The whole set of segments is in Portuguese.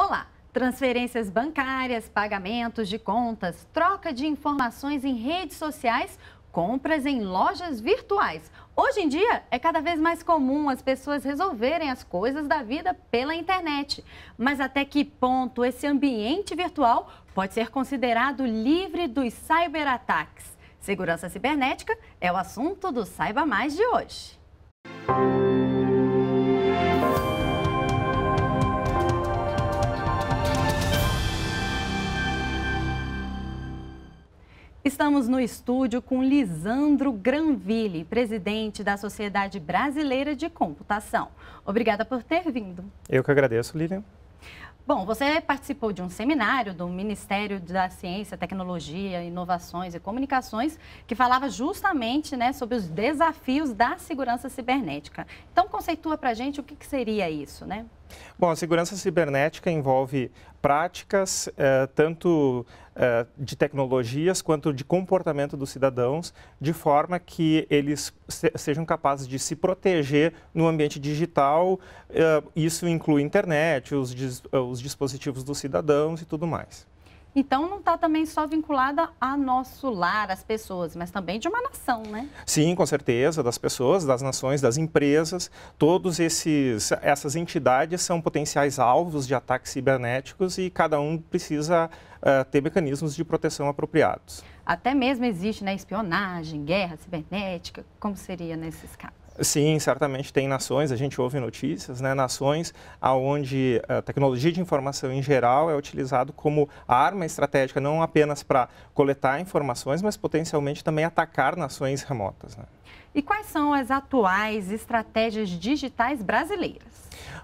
Olá! Transferências bancárias, pagamentos de contas, troca de informações em redes sociais, compras em lojas virtuais. Hoje em dia é cada vez mais comum as pessoas resolverem as coisas da vida pela internet. Mas até que ponto esse ambiente virtual pode ser considerado livre dos cyberataques? Segurança cibernética é o assunto do Saiba Mais de hoje. Estamos no estúdio com Lisandro Granville, presidente da Sociedade Brasileira de Computação. Obrigada por ter vindo. Eu que agradeço, Lilian. Bom, você participou de um seminário do Ministério da Ciência, Tecnologia, Inovações e Comunicações, que falava justamente né, sobre os desafios da segurança cibernética. Então, conceitua para a gente o que, que, seria isso, né? Bom, a segurança cibernética envolve práticas, eh, tanto eh, de tecnologias quanto de comportamento dos cidadãos, de forma que eles sejam capazes de se proteger no ambiente digital. Eh, isso inclui internet, os, eh, os dispositivos dos cidadãos e tudo mais. Então não está também só vinculada a nosso lar, às pessoas, mas também de uma nação, né? Sim, com certeza, das pessoas, das nações, das empresas, todos esses essas entidades são potenciais alvos de ataques cibernéticos e cada um precisa uh, ter mecanismos de proteção apropriados. Até mesmo existe né, espionagem, guerra cibernética, como seria nesses casos? Sim, certamente tem nações, a gente ouve notícias, né, nações onde a eh, tecnologia de informação em geral é utilizado como arma estratégica, não apenas para coletar informações, mas potencialmente também atacar nações remotas. Né? E quais são as atuais estratégias digitais brasileiras?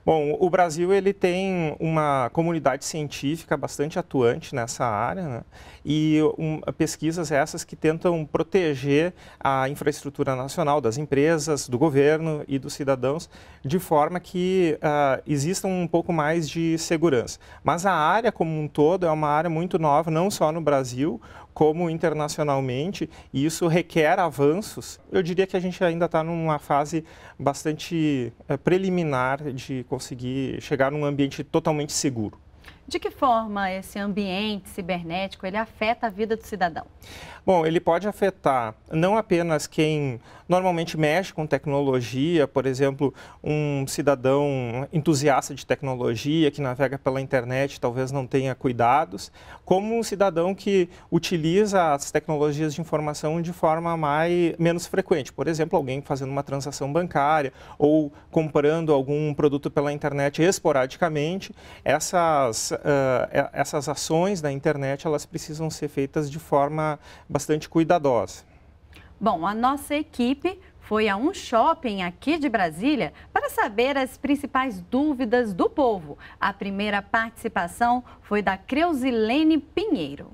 Bom, o Brasil ele tem uma comunidade científica bastante atuante nessa área né? e um, pesquisas essas que tentam proteger a infraestrutura nacional das empresas, do governo e dos cidadãos de forma que uh, exista um pouco mais de segurança. Mas a área como um todo é uma área muito nova, não só no Brasil, como internacionalmente, e isso requer avanços. Eu diria que a gente ainda está numa fase bastante eh, preliminar de conseguir chegar num ambiente totalmente seguro. De que forma esse ambiente cibernético ele afeta a vida do cidadão? Bom, ele pode afetar não apenas quem normalmente mexe com tecnologia, por exemplo, um cidadão entusiasta de tecnologia que navega pela internet, talvez não tenha cuidados, como um cidadão que utiliza as tecnologias de informação de forma mais menos frequente, por exemplo, alguém fazendo uma transação bancária ou comprando algum produto pela internet esporadicamente, essas uh, essas ações na internet elas precisam ser feitas de forma bastante cuidadosa. Bom, a nossa equipe foi a um shopping aqui de Brasília para saber as principais dúvidas do povo. A primeira participação foi da Creusilene Pinheiro.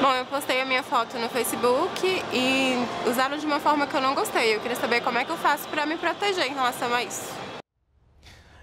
Bom, eu postei a minha foto no Facebook e usaram de uma forma que eu não gostei. Eu queria saber como é que eu faço para me proteger em relação a isso.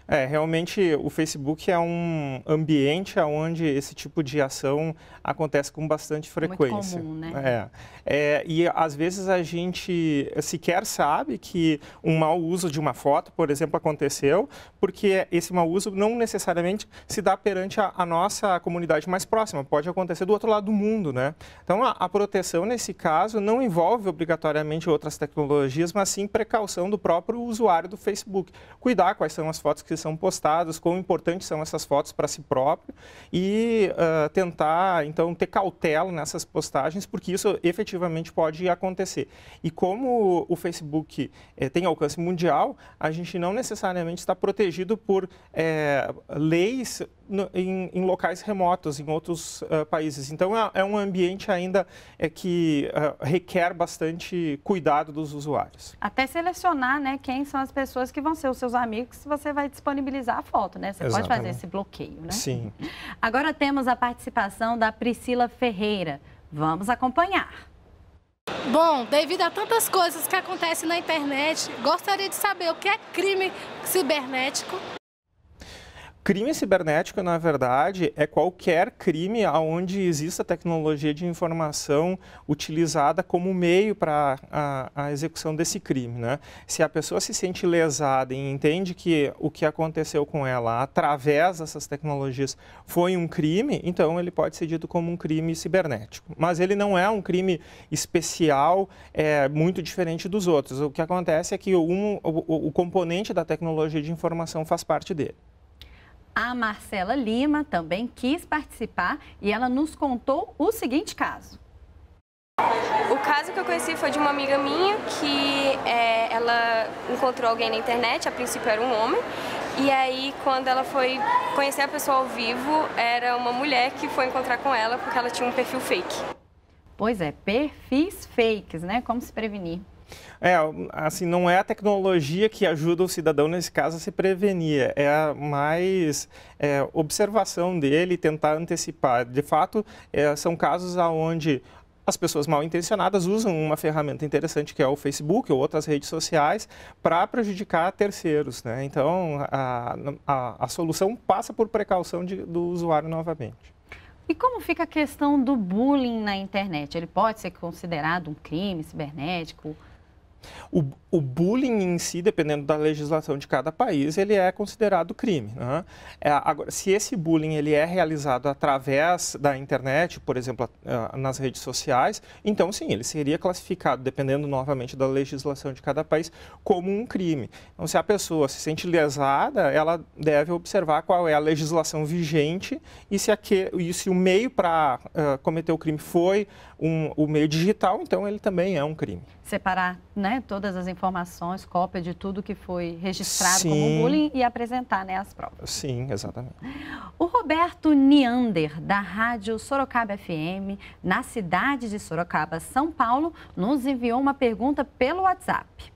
É, realmente o Facebook é um ambiente onde esse tipo de ação acontece com bastante é frequência. Muito comum, né? É. é. e às vezes a gente sequer sabe que um mau uso de uma foto, por exemplo, aconteceu, porque esse mau uso não necessariamente se dá perante a, a nossa comunidade mais próxima, pode acontecer do outro lado do mundo, né? Então a, a proteção nesse caso não envolve obrigatoriamente outras tecnologias, mas sim precaução do próprio usuário do Facebook. Cuidar quais são as fotos que eles são postados, quão importantes são essas fotos para si próprio e uh, tentar, então, ter cautela nessas postagens, porque isso efetivamente pode acontecer. E como o Facebook eh, tem alcance mundial, a gente não necessariamente está protegido por eh, leis em, em, locais remotos, em outros uh, países. Então, é, é, um ambiente ainda é, que uh, requer bastante cuidado dos usuários. Até selecionar né, quem são as pessoas que vão ser os seus amigos, você vai disponibilizar a foto, né? Você Exatamente. pode fazer esse bloqueio, né? Sim. Agora temos a participação da Priscila Ferreira. Vamos acompanhar. Bom, devido a tantas coisas que acontecem na internet, gostaria de saber o que é crime cibernético Crime cibernético, na verdade, é qualquer crime onde exista tecnologia de informação utilizada como meio para a, a, execução desse crime. Né? Se a pessoa se sente lesada e entende que o que aconteceu com ela através dessas tecnologias foi um crime, então ele pode ser dito como um crime cibernético. Mas ele não é um crime especial, é, muito diferente dos outros. O que acontece é que um, o, o componente da tecnologia de informação faz parte dele. A Marcela Lima também quis participar e ela nos contou o seguinte caso. O caso que eu conheci foi de uma amiga minha que é, ela encontrou alguém na internet, a princípio era um homem, e aí quando ela foi conhecer a pessoa ao vivo, era uma mulher que foi encontrar com ela porque ela tinha um perfil fake. Pois é, perfis fakes, né? Como se prevenir? É, assim, não é a tecnologia que ajuda o cidadão, nesse caso, a se prevenir, é mais é, observação dele tentar antecipar. De fato, é, são casos onde as pessoas mal intencionadas usam uma ferramenta interessante que é o Facebook ou outras redes sociais para prejudicar terceiros. Né? Então, a, a, a, solução passa por precaução de, do usuário novamente. E como fica a questão do bullying na internet? Ele pode ser considerado um crime cibernético? O, o, bullying em si, dependendo da legislação de cada país, ele é considerado crime. Né? É, agora, se esse bullying ele é realizado através da internet, por exemplo, a, a, nas redes sociais, então sim, ele seria classificado, dependendo novamente da legislação de cada país, como um crime. Então, se a pessoa se sente lesada, ela deve observar qual é a legislação vigente e se, aquele, e se o meio para uh, eh, cometer o crime foi um, o meio digital, então ele também é um crime. Separar, né? né, todas as informações, cópia de tudo que foi registrado Sim. como bullying e apresentar né, as provas. Sim, exatamente. O Roberto Neander, da Rádio Sorocaba FM, na cidade de Sorocaba, São Paulo, nos enviou uma pergunta pelo WhatsApp.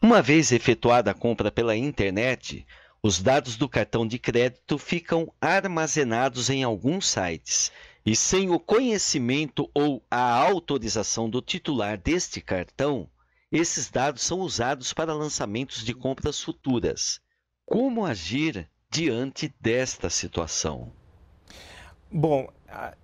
Uma vez efetuada a compra pela internet, os dados do cartão de crédito ficam armazenados em alguns sites e sem o conhecimento ou a autorização do titular deste cartão, esses dados são usados para lançamentos de compras futuras. Como agir diante desta situação? Bom,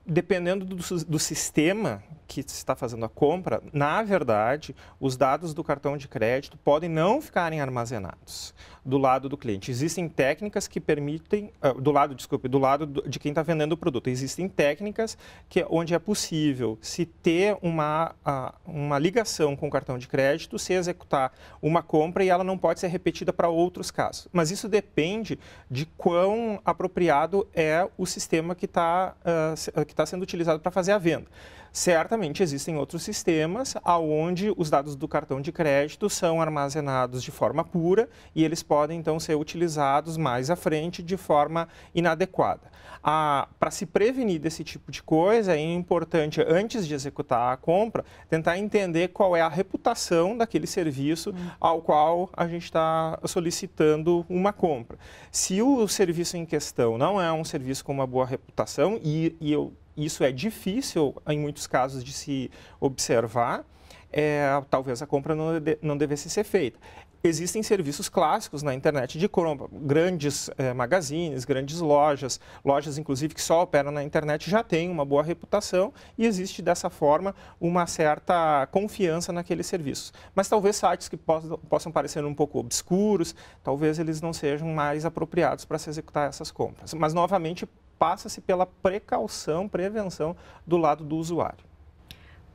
dependendo do, do sistema que está fazendo a compra, na verdade, os dados do cartão de crédito podem não ficarem armazenados do lado do cliente. Existem técnicas que permitem, ah, do lado, desculpe, do lado de quem está vendendo o produto, existem técnicas que onde é possível se ter uma, ah, uma ligação com o cartão de crédito, se executar uma compra e ela não pode ser repetida para outros casos. Mas isso depende de quão apropriado é o sistema que está ah, que tá sendo utilizado para fazer a venda. Certamente existem outros sistemas aonde os dados do cartão de crédito são armazenados de forma pura e eles podem então ser utilizados mais à frente de forma inadequada. Para se prevenir desse tipo de coisa, é importante, antes de executar a compra, tentar entender qual é a reputação daquele serviço uhum. ao qual a gente está solicitando uma compra. Se o serviço em questão não é um serviço com uma boa reputação, e, e eu isso é difícil em muitos casos de se observar, é, talvez a compra não, de, não devesse ser feita. Existem serviços clássicos na internet de compra, grandes é, magazines, grandes lojas, lojas inclusive que só operam na internet já têm uma boa reputação e existe dessa forma uma certa confiança naqueles serviços. Mas talvez sites que possam, possam parecer um pouco obscuros, talvez eles não sejam mais apropriados para se executar essas compras. Mas novamente passa-se pela precaução, prevenção do lado do usuário.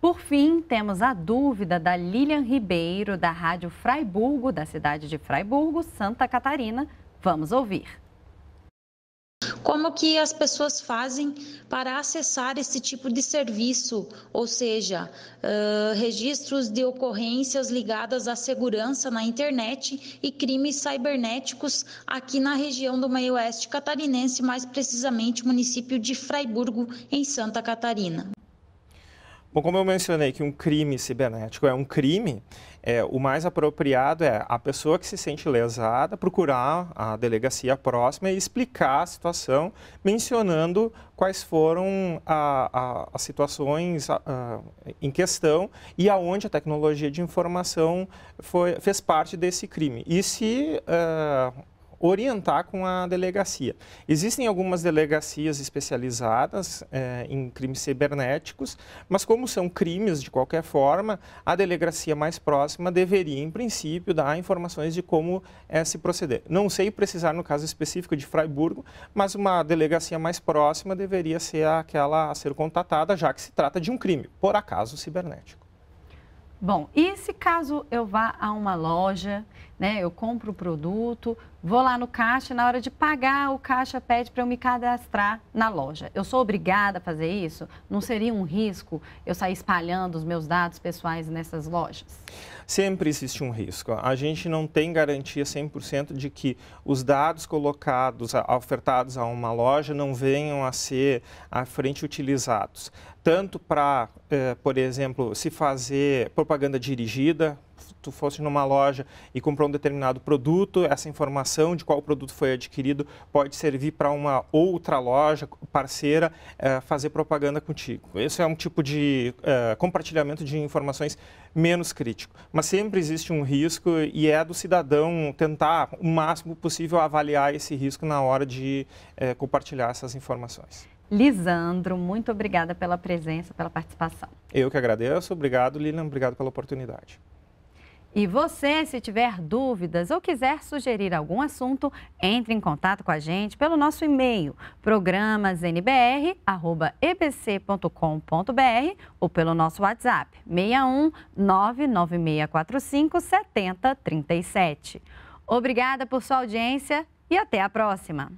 Por fim, temos a dúvida da Lilian Ribeiro, da Rádio Fraiburgo, da cidade de Fraiburgo, Santa Catarina. Vamos ouvir. Como que as pessoas fazem para acessar esse tipo de serviço, ou seja, uh, registros de ocorrências ligadas à segurança na internet e crimes cibernéticos aqui na região do meio oeste catarinense, mais precisamente município de Fraiburgo, em Santa Catarina. Bom, como eu mencionei que um crime cibernético é um crime, é, o mais apropriado é a pessoa que se sente lesada procurar a delegacia próxima e explicar a situação, mencionando quais foram a, a, as situações a, em questão e aonde a tecnologia de informação foi, fez parte desse crime. E se uh, orientar com a delegacia. Existem algumas delegacias especializadas é, em crimes cibernéticos, mas como são crimes de qualquer forma, a delegacia mais próxima deveria, em princípio, dar informações de como é se proceder. Não sei precisar no caso específico de Freiburgo, mas uma delegacia mais próxima deveria ser aquela a ser contatada, já que se trata de um crime, por acaso cibernético. Bom, e se caso eu vá a uma loja né? Eu compro o produto, vou lá no caixa, na hora de pagar, o caixa pede para eu me cadastrar na loja. Eu sou obrigada a fazer isso? Não seria um risco eu sair espalhando os meus dados pessoais nessas lojas? Sempre existe um risco. A gente não tem garantia 100% de que os dados colocados, ofertados a uma loja, não venham a ser à frente utilizados tanto para, eh, por exemplo, se fazer propaganda dirigida, tu fosse numa loja e comprou um determinado produto, essa informação de qual produto foi adquirido pode servir para uma outra loja parceira é, fazer propaganda contigo. Esse é um tipo de é, compartilhamento de informações menos crítico. Mas sempre existe um risco e é do cidadão tentar o máximo possível avaliar esse risco na hora de é, compartilhar essas informações. Lisandro, muito obrigada pela presença, pela participação. Eu que agradeço. Obrigado, Lilian. Obrigado pela oportunidade. E você, se tiver dúvidas ou quiser sugerir algum assunto, entre em contato com a gente pelo nosso e-mail programasnbr@ebc.com.br ou pelo nosso WhatsApp 61 99645 7037. Obrigada por sua audiência e até a próxima.